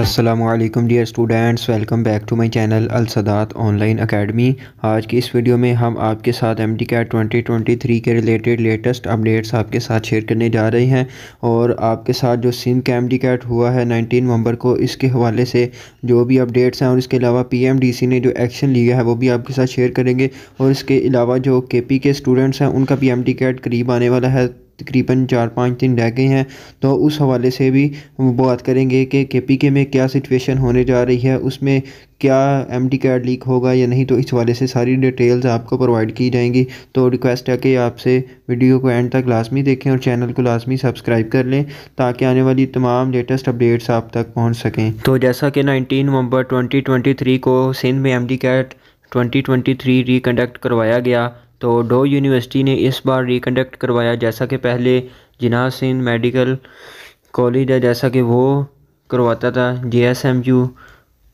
Aslam dear students welcome back to my channel Alsadat online academy आज की इस वीडियो में हम आपके साथ एम डी कैट ट्वेंटी के रिलेटेड लेटेस्ट अपडेट्स आपके साथ शेयर करने जा रहे हैं और आपके साथ जो सिंध का एम डी कैट हुआ है 19 नवंबर को इसके हवाले से जो भी अपडेट्स हैं और इसके अलावा पी एम डी सी ने जो एक्शन लिया है वो भी आपके साथ शेयर करेंगे और इसके अलावा जो के पी के स्टूडेंट्स हैं उनका भी एम डी कैट करीब आने वाला है तकरीबन चार पाँच दिन रह गए हैं तो उस हवाले से भी बात करेंगे कि के पी के में क्या सिचुएशन होने जा रही है उसमें क्या एम डी कार्ड लीक होगा या नहीं तो इस वाले से सारी डिटेल्स आपको प्रोवाइड की जाएंगी तो रिक्वेस्ट है कि आपसे वीडियो को एंड तक लाजमी देखें और चैनल को लाजमी सब्सक्राइब कर लें ताकि आने वाली तमाम लेटेस्ट अपडेट्स आप तक पहुँच सकें तो जैसा कि nineteen November twenty twenty three को सिंध में M D CAT twenty twenty three reconduct करवाया गया तो डो यूनिवर्सिटी ने इस बार रिकंडक्ट करवाया जैसा कि पहले जिना सिंह मेडिकल कॉलेज है जैसा कि वो करवाता था जे एस एम यू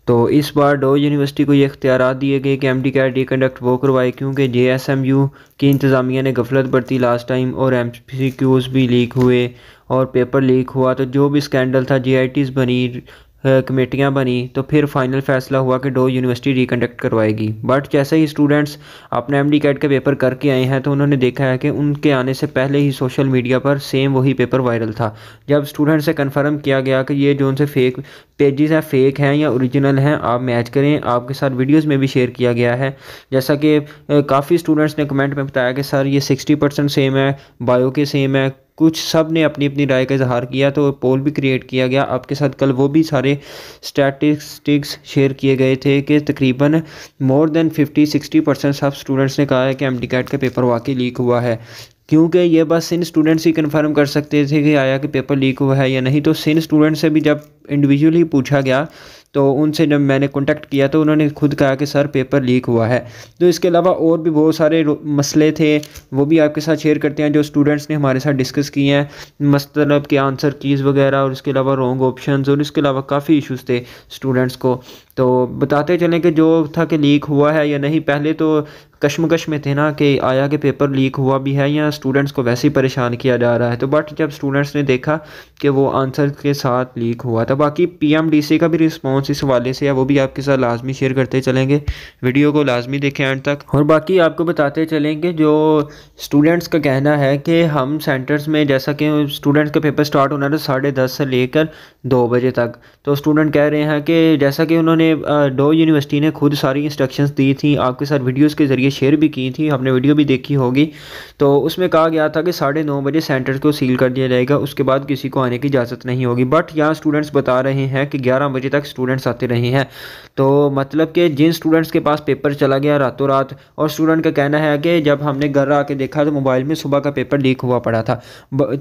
तो इस बार डो यूनिवर्सिटी को ये अख्तियार दिए गए कि एम डी कैट रिकंडक्ट वो करवाए क्योंकि जे एस एम यू की इंतज़ामिया ने गफलत बरती लास्ट टाइम और एम सी क्यूज़ भी लीक हुए और पेपर लीक हुआ तो जो भी स्कैंडल था जे आई टीज़ बनी कमेटियाँ बनी तो फिर फाइनल फैसला हुआ कि डो यूनिवर्सिटी रिकंडक्ट करवाएगी बट जैसे ही स्टूडेंट्स अपने एम डी कैट के पेपर करके आए हैं तो उन्होंने देखा है कि उनके आने से पहले ही सोशल मीडिया पर सेम वही पेपर वायरल था जब स्टूडेंट से कन्फर्म किया गया कि ये जो उनसे फेक पेजेस हैं फेक हैं या ओरिजिनल हैं आप मैच करें आपके साथ वीडियोज़ में भी शेयर किया गया है जैसा कि काफ़ी स्टूडेंट्स ने कमेंट में बताया कि सर ये सिक्सटी परसेंट सेम है बायो के सेम है कुछ सब ने अपनी अपनी राय का इजहार किया तो पोल भी क्रिएट किया गया आपके साथ कल वो भी सारे स्टैटिस्टिक्स शेयर किए गए थे कि तकरीबन मोर देन 50 60 परसेंट सब स्टूडेंट्स ने कहा है कि एम डी का पेपर वाकई लीक हुआ है क्योंकि ये बस सिन स्टूडेंट्स ही कंफर्म कर सकते थे कि आया कि पेपर लीक हुआ है या नहीं तो सिन स्टूडेंट से भी जब इंडिविजुअली पूछा गया तो उनसे जब मैंने कॉन्टैक्ट किया तो उन्होंने खुद कहा कि सर पेपर लीक हुआ है तो इसके अलावा और भी बहुत सारे मसले थे वो भी आपके साथ शेयर करते हैं जो स्टूडेंट्स ने हमारे साथ डिस्कस किए हैं मतलब कि आंसर कीज़ वगैरह और इसके अलावा रॉन्ग ऑप्शन और इसके अलावा काफ़ी इशूज़ थे स्टूडेंट्स को तो बताते चलें कि जो था कि लीक हुआ है या नहीं पहले तो कश्मकश में थे ना कि आया कि पेपर लीक हुआ भी है या स्टूडेंट्स को वैसे ही परेशान किया जा रहा है तो बट जब स्टूडेंट्स ने देखा कि वो आंसर के साथ लीक हुआ था बाकी पीएमडीसी का भी रिस्पॉन्स से सवाले से है वो भी आपके साथ लाजमी शेयर करते चलेंगे वीडियो को लाजमी देखें एंड तक और बाकी आपको बताते चलेंगे जो स्टूडेंट्स का कहना है कि हम सेंटर्स में जैसा कि स्टूडेंट्स का पेपर स्टार्ट होना था साढ़े दस से लेकर दो बजे तक तो स्टूडेंट कह रहे हैं कि जैसा कि उन्होंने डो यूनिवर्सिटी ने खुद सारी इंस्ट्रक्शंस दी थी आपके साथ वीडियोस के ज़रिए शेयर भी की थी आपने वीडियो भी देखी होगी तो उसमें कहा गया था कि साढ़े नौ बजे सेंटर को सील कर दिया जाएगा उसके बाद किसी को आने की इजाज़त नहीं होगी बट यहाँ स्टूडेंट्स बता रहे हैं कि ग्यारह बजे तक स्टूडेंट स्टूडेंट्स आते रहे हैं तो मतलब कि जिन स्टूडेंट्स के पास पेपर चला गया रातों रात और स्टूडेंट का कहना है कि जब हमने घर आके देखा तो मोबाइल में सुबह का पेपर लीक हुआ पड़ा था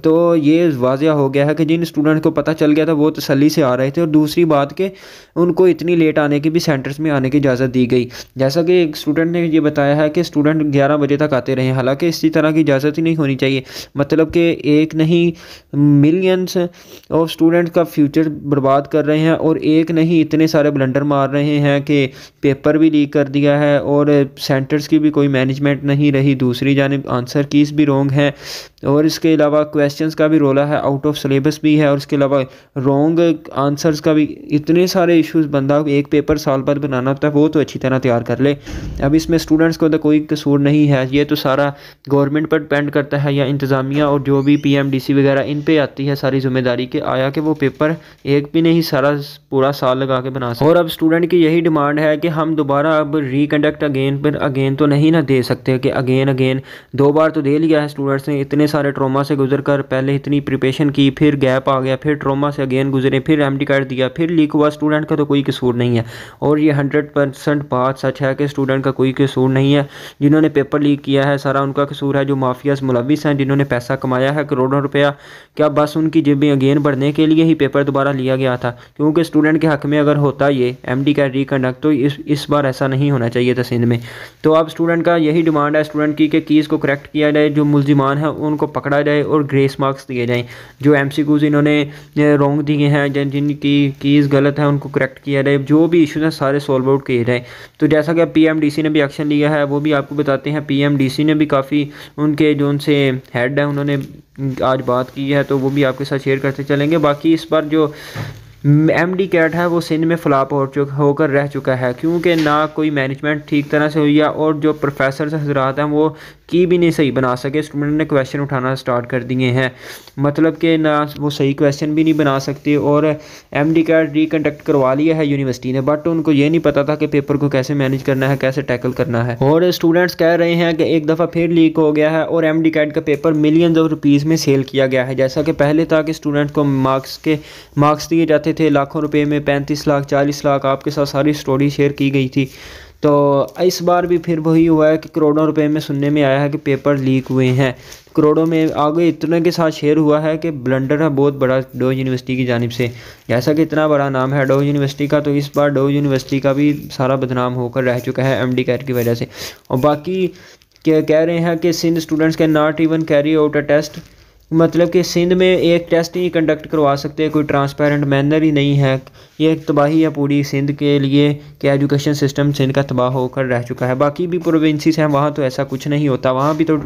तो ये वाजह हो गया है कि जिन स्टूडेंट को पता चल गया था वो तसली से आ रहे थे और दूसरी बात कि उनको इतनी लेट आने की भी सेंटर्स में आने की इजाज़त दी गई जैसा कि एक स्टूडेंट ने ये बताया है कि स्टूडेंट ग्यारह बजे तक आते रहे हालांकि इसी तरह की इजाज़त ही नहीं होनी चाहिए मतलब कि एक नहीं मिलियंस ऑफ स्टूडेंट का फ्यूचर बर्बाद कर रहे हैं और एक नहीं इतने सारे ब्लंडर मार रहे हैं कि पेपर भी लीक कर दिया है और सेंटर्स की भी कोई मैनेजमेंट नहीं रही दूसरी जानब आंसर कीज़ भी रोंग हैं और इसके अलावा क्वेश्चंस का भी रोला है आउट ऑफ सिलेबस भी है और इसके अलावा रोंग आंसर्स का भी इतने सारे इश्यूज बंदा एक पेपर साल बाद बनाना होता है वो तो अच्छी तरह तैयार कर ले अब इसमें स्टूडेंट्स को तो कोई कसूर नहीं है ये तो सारा गवर्नमेंट पर डिपेंड करता है या इंतज़ामिया और जो भी पी वगैरह इन पर आती है सारी जिम्मेदारी के आया कि वो पेपर एक भी नहीं सारा पूरा साल लगा के बना सकते और अब स्टूडेंट की यही डिमांड है कि हम दोबारा अब रिकंडक्ट अगेन पर अगेन तो नहीं ना दे सकते कि अगेन अगेन दो बार तो दे लिया है स्टूडेंट्स ने इतने सारे ट्रोमा से गुजर कर पहले इतनी प्रिपेशन की फिर गैप आ गया फिर ट्रोमा से अगेन गुजरे फिर एम कार्ड दिया फिर लीक हुआ स्टूडेंट का तो कोई कसूर नहीं है और ये हंड्रेड परसेंट बात सच है कि स्टूडेंट का कोई कसूर नहीं है जिन्होंने पेपर लीक किया है सारा उनका कसूर है जो माफिया मुलविस हैं जिन्होंने पैसा कमाया है करोड़ों रुपया क्या बस उनकी जेबें अगेन बढ़ने के लिए ही पेपर दोबारा लिया गया था क्योंकि स्टूडेंट के हक में में अगर होता ये डी का रिकंडक्ट तो इस इस बार ऐसा नहीं होना चाहिए था सिंध में तो अब स्टूडेंट का यही डिमांड है स्टूडेंट की कि कीज़ को करेक्ट किया जाए जो मुलजिमान हैं उनको पकड़ा जाए और ग्रेस मार्क्स दिए जाएँ जो एम इन्होंने रोंग दिए हैं जिन जिनकी कीज़ गलत है उनको करेक्ट किया जाए जो भी इशूज़ हैं सारे सॉल्व आउट किए जाएँ तो जैसा कि पी एम ने भी एक्शन लिया है वो भी आपको बताते हैं पी ने भी काफ़ी उनके जो उनसे हेड है उन्होंने आज बात की है तो वो भी आपके साथ शेयर करते चलेंगे बाकी इस बार जो एम डी कैट है वो सिंध में फ्लाप हो चुक होकर रह चुका है क्योंकि ना कोई मैनेजमेंट ठीक तरह से हुई है और जो प्रोफेसर हजरात हैं वो की भी नहीं सही बना सके स्टूडेंट ने क्वेश्चन उठाना स्टार्ट कर दिए हैं मतलब कि ना वो सही क्वेश्चन भी नहीं बना सकते और एम डी कैट रिकंडक्ट करवा लिया है यूनिवर्सिटी ने बट उनको ये नहीं पता था कि पेपर को कैसे मैनेज करना है कैसे टैकल करना है और स्टूडेंट्स कह रहे हैं कि एक दफ़ा फिर लीक हो गया है और एम डी कैट का पेपर मिलियन ऑफ रुपीज़ में सेल किया गया है जैसा कि पहले था कि स्टूडेंट को मार्क्स के मार्क्स दिए जाते थे लाखों रुपये में पैंतीस लाख चालीस लाख आपके साथ सारी स्टोरी शेयर की गई थी तो इस बार भी फिर वही हुआ है कि करोड़ों रुपए में सुनने में आया है कि पेपर लीक हुए हैं करोड़ों में आगे इतने के साथ शेयर हुआ है कि ब्लंडर है बहुत बड़ा डो यूनिवर्सिटी की जानब से जैसा कि इतना बड़ा नाम है डो यूनिवर्सिटी का तो इस बार डो यूनिवर्सिटी का भी सारा बदनाम होकर रह चुका है एम डी कैर की वजह से और बाकी कह रहे हैं कि Sindh students can not even carry out a test मतलब कि सिंध में एक टेस्ट ही कंडक्ट करवा सकते कोई ट्रांसपेरेंट मैनर ही नहीं है ये एक तबाही है पूरी सिंध के लिए कि एजुकेशन सिस्टम सिंध का तबाह होकर रह चुका है बाकी भी प्रोविंसीज हैं वहाँ तो ऐसा कुछ नहीं होता वहाँ भी तो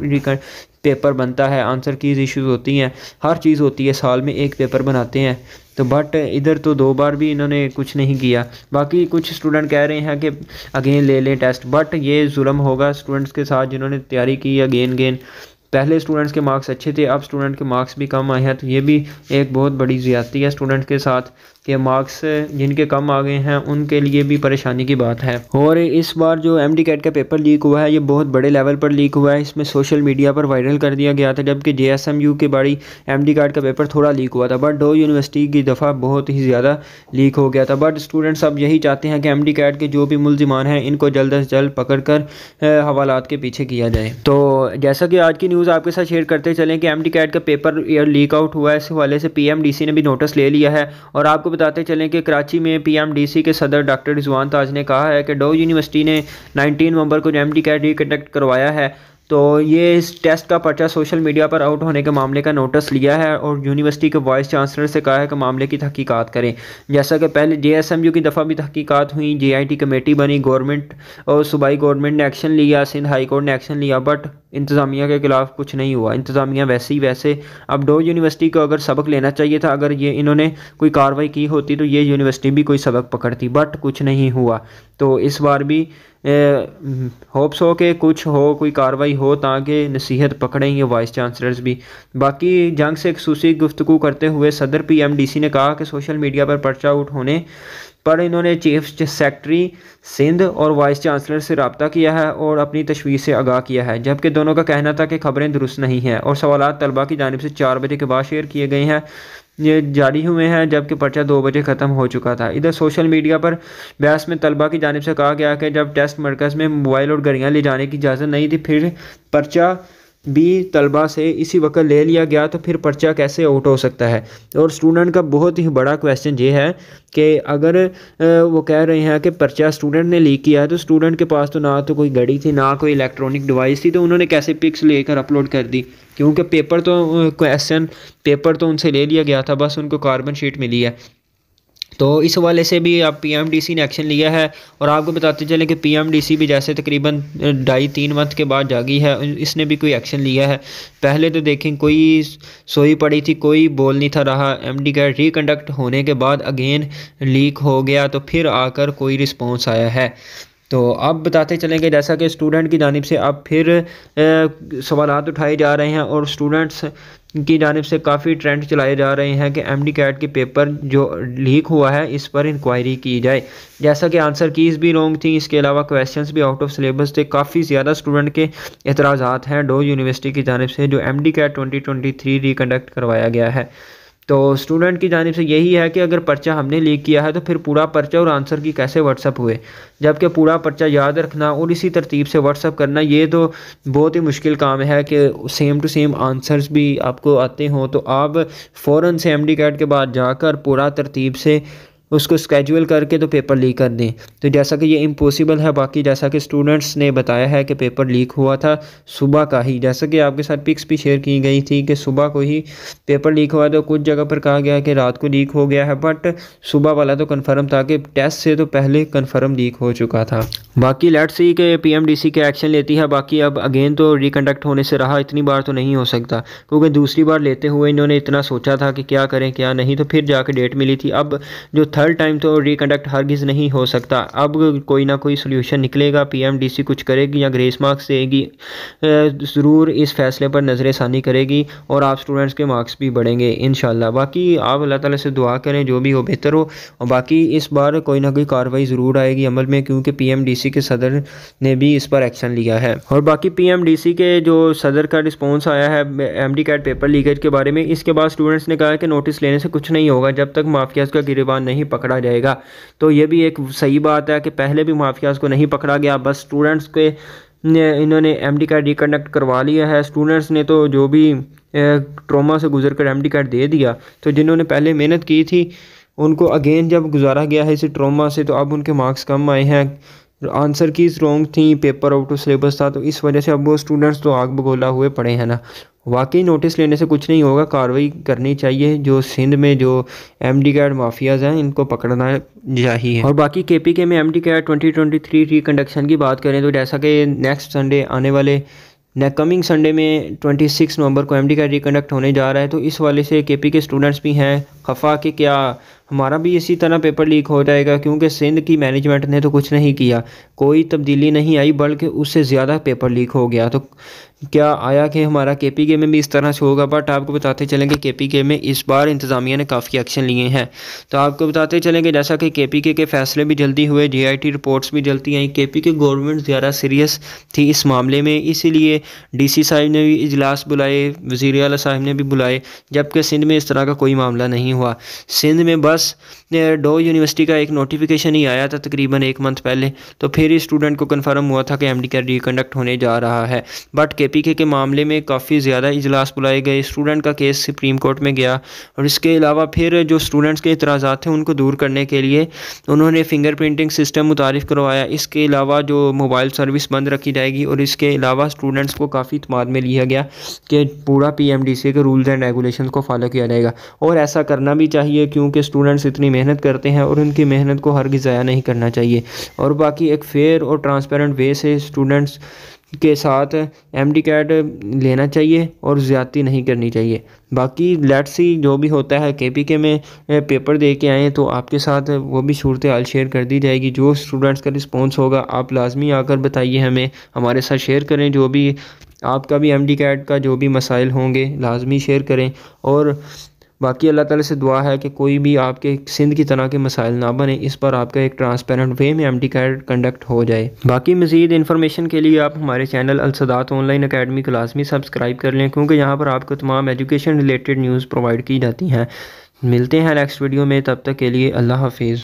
पेपर बनता है आंसर कीज इश्यूज होती हैं हर चीज़ होती है साल में एक पेपर बनाते हैं तो बट इधर तो दो बार भी इन्होंने कुछ नहीं किया बाकी कुछ स्टूडेंट कह रहे हैं कि अगेन ले लें टेस्ट बट ये जुलम होगा स्टूडेंट्स के साथ जिन्होंने तैयारी की अगेन गेन पहले स्टूडेंट्स के मार्क्स अच्छे थे अब स्टूडेंट के मार्क्स भी कम आए हैं तो ये भी एक बहुत बड़ी ज़्यादती है स्टूडेंट के साथ कि मार्क्स जिनके कम आ गए हैं उनके लिए भी परेशानी की बात है और इस बार जो एम डी कैट का पेपर लीक हुआ है ये बहुत बड़े लेवल पर लीक हुआ है इसमें सोशल मीडिया पर वायरल कर दिया गया था जबकि जे एस एम यू के बड़ी एम डी कैट का पेपर थोड़ा लीक हुआ था बट दो यूनिवर्सिटी की दफ़ा बहुत ही ज़्यादा लीक हो गया था बट स्टूडेंट्स अब यही चाहते हैं कि एम डी कैट के जो भी मुलजमान हैं इनको जल्द अज जल्द पकड़ कर हवालात के पीछे किया जाए तो जैसा कि आज की न्यूज़ आपके साथ शेयर करते चलें कि एम डी कैट का पेपर लीक आउट हुआ है इस हवाले से पी एम डी सी ने भी नोटिस ले लिया है और आपको आपको बताते चलें कि कराची में पीएमडीसी के सदर डॉक्टर रिजवान ताज ने कहा है कि डो यूनिवर्सिटी ने 19 नवंबर को एम डी कैट करवाया है तो ये इस टेस्ट का पर्चा सोशल मीडिया पर आउट होने के मामले का नोटिस लिया है और यूनिवर्सिटी के वाइस चांसलर से कहा है कि मामले की तहकीकत करें जैसा कि पहले जे की दफ़ा भी तहकीकत हुई जे कमेटी बनी गवर्नमेंट और सूबाई गवर्नमेंट ने एक्शन लिया सिंध हाई कोर्ट ने एक्शन लिया बट इंतज़ामिया के ख़िलाफ़ कुछ नहीं हुआ इंतज़ामिया वैसे ही वैसे अब डो यूनिवर्सिटी को अगर सबक लेना चाहिए था अगर ये इन्होंने कोई कार्रवाई की होती तो ये यूनिवर्सिटी भी कोई सबक पकड़ती बट कुछ नहीं हुआ तो इस बार भी होप्स हो कि कुछ हो कोई कार्रवाई हो ताकि नसीहत पकड़ें ये वाइस चांसलर्स भी बाकी जंग से खसूसी गुफ्तु करते हुए सदर पी एम डी सी ने कहा कि सोशल मीडिया पर पर्चा आउट होने पर इन्होंने चीफ सेक्रटरी सिंध और वाइस चांसलर से रबता किया है और अपनी तशवीर से आगाह किया है जबकि दोनों का कहना था कि खबरें दुरुस्त नहीं हैं और सवाल तलबा की जानब से चार बजे के बाद शेयर किए गए हैं ये जारी हुए हैं जबकि पर्चा दो बजे ख़त्म हो चुका था इधर सोशल मीडिया पर बहस में तलबा की जानब से कहा गया कि जब टेस्ट मरकज़ में मोबाइल और गड़ियाँ ले जाने की इजाज़त नहीं थी फिर पर्चा भी तलबा से इसी वक्त ले लिया गया तो फिर पर्चा कैसे आउट हो सकता है और स्टूडेंट का बहुत ही बड़ा क्वेश्चन ये है कि अगर वो कह रहे हैं कि पर्चा स्टूडेंट ने लीक किया है तो स्टूडेंट के पास तो ना तो कोई घड़ी थी ना कोई इलेक्ट्रॉनिक डिवाइस थी तो उन्होंने कैसे पिक्स लेकर अपलोड कर दी क्योंकि पेपर तो क्वेश्चन पेपर तो उनसे ले लिया गया था बस उनको कार्बन शीट मिली है तो इस हवाले से भी आप पीएमडीसी ने एक्शन लिया है और आपको बताते चलें कि पीएमडीसी भी जैसे तकरीबन ढाई तीन मंथ के बाद जागी है इसने भी कोई एक्शन लिया है पहले तो देखें कोई सोई पड़ी थी कोई बोल नहीं था रहा एमडी का रिकंडक्ट होने के बाद अगेन लीक हो गया तो फिर आकर कोई रिस्पॉन्स आया है तो अब बताते चलेंगे जैसा कि स्टूडेंट की जानब से अब फिर सवाल उठाए जा रहे हैं और स्टूडेंट्स की जानब से काफ़ी ट्रेंड चलाए जा रहे हैं कि एम डी कैट के पेपर जो लीक हुआ है इस पर इंक्वायरी की जाए जैसा कि आंसर कीज़ भी रॉन्ग थी इसके अलावा क्वेश्चन भी आउट ऑफ सिलेबस थे काफ़ी ज़्यादा स्टूडेंट के एतराज़ हैं डो यूनिवर्सिटी की जानब से जो M D CAT twenty twenty three reconduct करवाया गया है तो स्टूडेंट की जानब से यही है कि अगर पर्चा हमने लीक किया है तो फिर पूरा पर्चा और आंसर की कैसे व्हाट्सअप हुए जबकि पूरा पर्चा याद रखना और इसी तरतीब से व्हाट्सअप करना ये तो बहुत ही मुश्किल काम है कि सेम टू सेम आंसर्स भी आपको आते हों तो आप फ़ौर से एम कैट के बाद जाकर पूरा तरतीब से उसको स्केजुअल करके तो पेपर लीक कर दें तो जैसा कि ये इम्पॉसिबल है बाकी जैसा कि स्टूडेंट्स ने बताया है कि पेपर लीक हुआ था सुबह का ही जैसा कि आपके साथ पिक्स भी शेयर की गई थी कि सुबह को ही पेपर लीक हुआ तो कुछ जगह पर कहा गया कि रात को लीक हो गया है बट सुबह वाला तो कन्फर्म था कि टेस्ट से तो पहले कन्फर्म लीक हो चुका था बाकी लेट सी के पी एम डी सी के एक्शन लेती है बाकी अब अगेन तो रिकंडक्ट होने से रहा इतनी बार तो नहीं हो सकता क्योंकि दूसरी बार लेते हुए इन्होंने इतना सोचा था कि क्या करें क्या नहीं तो फिर जाके डेट मिली थी अब जो थर्ड टाइम तो रिकंडक्ट हरगिज़ नहीं हो सकता अब कोई ना कोई सोल्यूशन निकलेगा पीएमडीसी कुछ करेगी या ग्रेस मार्क्स देगी ज़रूर इस फैसले पर नज़रसानी करेगी और आप स्टूडेंट्स के मार्क्स भी बढ़ेंगे इन बाकी आप अल्लाह ताली से दुआ करें जो भी हो बेहतर हो और बाकी इस बार कोई ना कोई कार्रवाई ज़रूर आएगी अमल में क्योंकि सी के सदर ने भी इस पर एक्शन लिया है और बाकी सी के जो सदर का रिस्पॉन्स आया है M D CAT paper leakage के बारे में इसके बाद स्टूडेंट्स ने कहा कि नोटिस लेने से कुछ नहीं होगा जब तक माफियाज का गिरबान नहीं पकड़ा जाएगा तो ये भी एक सही बात है कि पहले भी माफियाज को नहीं पकड़ा गया बस स्टूडेंट्स के इन्होंने एम डी कार्ड रिकनेक्ट करवा लिया है स्टूडेंट्स ने तो जो भी ट्रोमा से गुजर कर एम डी कार्ड दे दिया तो जिन्होंने पहले मेहनत की थी उनको अगेन जब गुजारा गया है इसी ट्रोमा से तो अब उनके मार्क्स कम आए हैं आंसर की रॉन्ग थी पेपर आउट ऑफ सिलेबस था तो इस वजह से अब वो स्टूडेंट्स तो आग बगोला हुए पड़े हैं ना वाकई नोटिस लेने से कुछ नहीं होगा कार्रवाई करनी चाहिए जो सिंध में जो एम डी कैट माफियाज़ हैं इनको पकड़ना चाहिए और बाकी के पी के में M D CAT twenty twenty three reconduction की बात करें तो जैसा कि नेक्स्ट संडे आने वाले कमिंग संडे में 26 नवंबर को एमडी कैड रिकंडक्ट होने जा रहा है तो इस वाले से केपी के स्टूडेंट्स भी हैं खफा कि क्या हमारा भी इसी तरह पेपर लीक हो जाएगा क्योंकि सिंध की मैनेजमेंट ने तो कुछ नहीं किया कोई तब्दीली नहीं आई बल्कि उससे ज़्यादा पेपर लीक हो गया तो क्या आया कि हमारा के पी के में भी इस तरह से होगा बट आपको बताते चलेंगे के पी के में इस बार इंतज़ामिया ने काफ़ी एक्शन लिए हैं तो आपको बताते चलेंगे जैसा कि के पी के के फैसले भी जल्दी हुए जे आई टी रिपोर्ट्स भी जल्दी आई के पी के गवर्नमेंट ज़्यादा सीरियस थी इस मामले में इसीलिए डी सी साहब ने भी इजलास बुलाए वज़ी अला साहब ने भी बुलाए जबकि सिंध में इस तरह का कोई मामला नहीं हुआ सिंध में बस डो यूनिवर्सिटी का एक नोटिफिकेशन ही आया था तकरीबन एक मंथ पहले तो फिर स्टूडेंट को कन्फर्म हुआ था कि एम डी का रिकंडक्ट होने जा रहा है बट के पीके के मामले में काफ़ी ज़्यादा इजलास बुलाए गए स्टूडेंट का केस सुप्रीम कोर्ट में गया और इसके अलावा फिर जो स्टूडेंट्स के इतराज़ थे उनको दूर करने के लिए उन्होंने फिंगर प्रिंटिंग सिस्टम मुतारफ़ करवाया इसके अलावा जो मोबाइल सर्विस बंद रखी जाएगी और इसके अलावा स्टूडेंट्स को काफ़ी अतमाद में लिया गया कि पूरा पी एम डी सी के रूल्स एंड रेगुलेशन को फॉलो किया जाएगा और ऐसा करना भी चाहिए क्योंकि स्टूडेंट्स इतनी मेहनत करते हैं और उनकी मेहनत को हर ज़ाया नहीं करना चाहिए और बाकी एक फेयर और ट्रांसपेरेंट वे से स्टूडेंट्स के साथ एम डी कैट लेना चाहिए और ज़्यादती नहीं करनी चाहिए बाकी लेट्स ही जो भी होता है के पी के में पेपर दे के आएँ तो आपके साथ वो भी सूरत हाल शेयर कर दी जाएगी जो स्टूडेंट्स का रिस्पॉन्स होगा आप लाजमी आकर बताइए हमें हमारे साथ शेयर करें जो भी आपका भी एम डी कैट का जो भी मसाइल होंगे लाजमी शेयर करें और बाकी अल्लाह ताला से दुआ है कि कोई भी आपके सिंध की तरह के मसाइल ना बने इस पर आपका एक ट्रांसपेरेंट वे में एम टी कंडक्ट हो जाए बाकी मजीद इन्फॉर्मेशन के लिए आप हमारे channel Alsadat online academy class में सब्सक्राइब कर लें क्योंकि यहाँ पर आपको तमाम एजुकेशन रिलेटेड न्यूज़ प्रोवाइड की जाती हैं मिलते हैं नेक्स्ट वीडियो में तब तक के लिए अल्लाह हाफिज़